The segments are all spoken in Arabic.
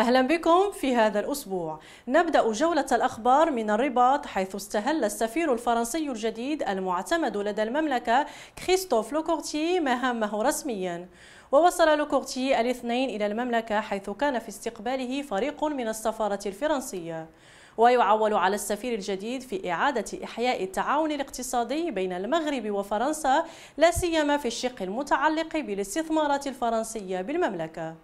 أهلا بكم في هذا الأسبوع نبدأ جولة الأخبار من الرباط حيث استهل السفير الفرنسي الجديد المعتمد لدى المملكة كريستوف لوكورتي مهامه رسمياً ووصل لوكورتي الاثنين إلى المملكة حيث كان في استقباله فريق من السفارة الفرنسية ويعول على السفير الجديد في إعادة إحياء التعاون الاقتصادي بين المغرب وفرنسا لا سيما في الشق المتعلق بالاستثمارات الفرنسية بالمملكة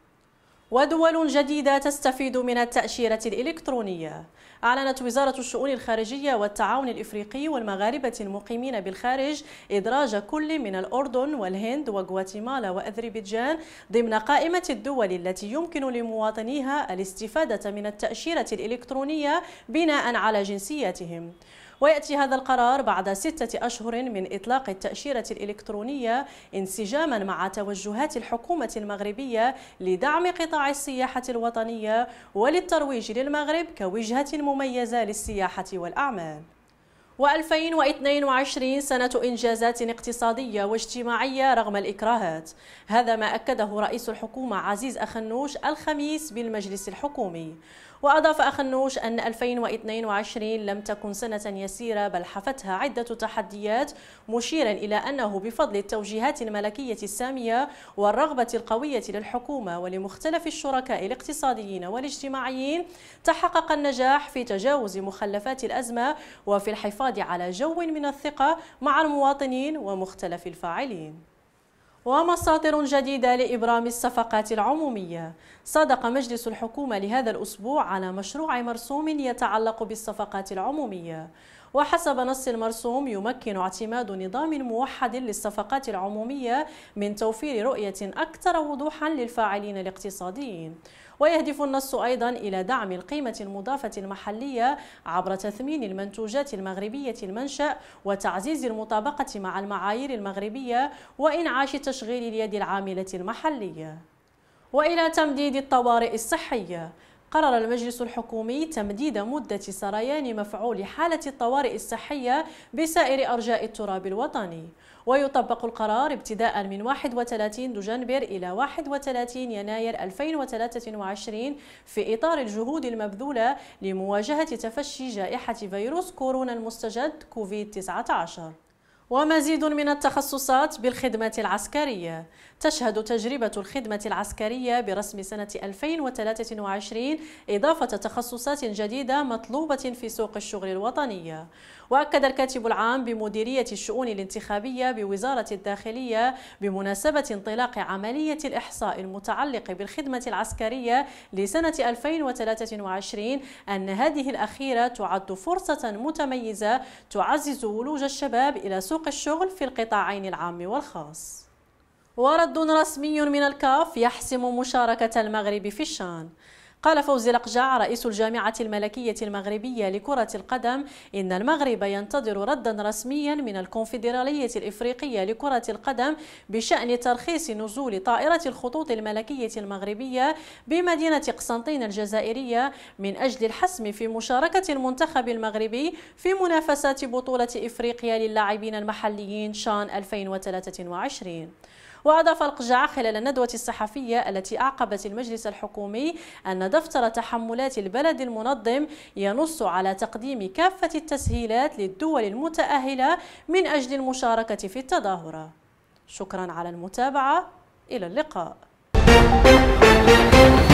ودول جديدة تستفيد من التأشيرة الإلكترونية أعلنت وزارة الشؤون الخارجية والتعاون الإفريقي والمغاربة المقيمين بالخارج إدراج كل من الأردن والهند وغواتيمالا وأذربيجان ضمن قائمة الدول التي يمكن لمواطنيها الاستفادة من التأشيرة الإلكترونية بناء على جنسيتهم ويأتي هذا القرار بعد ستة أشهر من إطلاق التأشيرة الإلكترونية انسجاما مع توجهات الحكومة المغربية لدعم قطاع السياحة الوطنية وللترويج للمغرب كوجهة مميزة للسياحة والأعمال و2022 سنة إنجازات اقتصادية واجتماعية رغم الإكراهات هذا ما أكده رئيس الحكومة عزيز أخنوش الخميس بالمجلس الحكومي وأضاف أخ النوش أن 2022 لم تكن سنة يسيرة بل حفتها عدة تحديات مشيرا إلى أنه بفضل التوجيهات الملكية السامية والرغبة القوية للحكومة ولمختلف الشركاء الاقتصاديين والاجتماعيين تحقق النجاح في تجاوز مخلفات الأزمة وفي الحفاظ على جو من الثقة مع المواطنين ومختلف الفاعلين ومصادر جديدة لإبرام الصفقات العمومية صادق مجلس الحكومة لهذا الأسبوع على مشروع مرسوم يتعلق بالصفقات العمومية وحسب نص المرسوم يمكن اعتماد نظام موحد للصفقات العمومية من توفير رؤية أكثر وضوحا للفاعلين الاقتصاديين ويهدف النص أيضا إلى دعم القيمة المضافة المحلية عبر تثمين المنتوجات المغربية المنشأ وتعزيز المطابقة مع المعايير المغربية وإنعاش تشغيل اليد العاملة المحلية وإلى تمديد الطوارئ الصحية قرر المجلس الحكومي تمديد مدة سريان مفعول حالة الطوارئ الصحية بسائر أرجاء التراب الوطني ويطبق القرار ابتداء من 31 دجنبر إلى 31 يناير 2023 في إطار الجهود المبذولة لمواجهة تفشي جائحة فيروس كورونا المستجد كوفيد-19 ومزيد من التخصصات بالخدمة العسكرية تشهد تجربة الخدمة العسكرية برسم سنة 2023 إضافة تخصصات جديدة مطلوبة في سوق الشغل الوطنية وأكد الكاتب العام بمديرية الشؤون الانتخابية بوزارة الداخلية بمناسبة انطلاق عملية الإحصاء المتعلق بالخدمة العسكرية لسنة 2023 أن هذه الأخيرة تعد فرصة متميزة تعزز ولوج الشباب إلى سوق سوق الشغل في القطاعين العام والخاص ورد رسمي من الكاف يحسم مشاركة المغرب في الشان قال فوزي لقجع رئيس الجامعة الملكية المغربية لكرة القدم إن المغرب ينتظر ردا رسميا من الكونفدرالية الإفريقية لكرة القدم بشأن ترخيص نزول طائرة الخطوط الملكية المغربية بمدينة قسنطين الجزائرية من أجل الحسم في مشاركة المنتخب المغربي في منافسات بطولة إفريقيا للاعبين المحليين شان 2023 وأضاف القجع خلال الندوة الصحفية التي أعقبت المجلس الحكومي أن دفتر تحملات البلد المنظم ينص على تقديم كافة التسهيلات للدول المتأهلة من أجل المشاركة في التظاهرة شكرا على المتابعة إلى اللقاء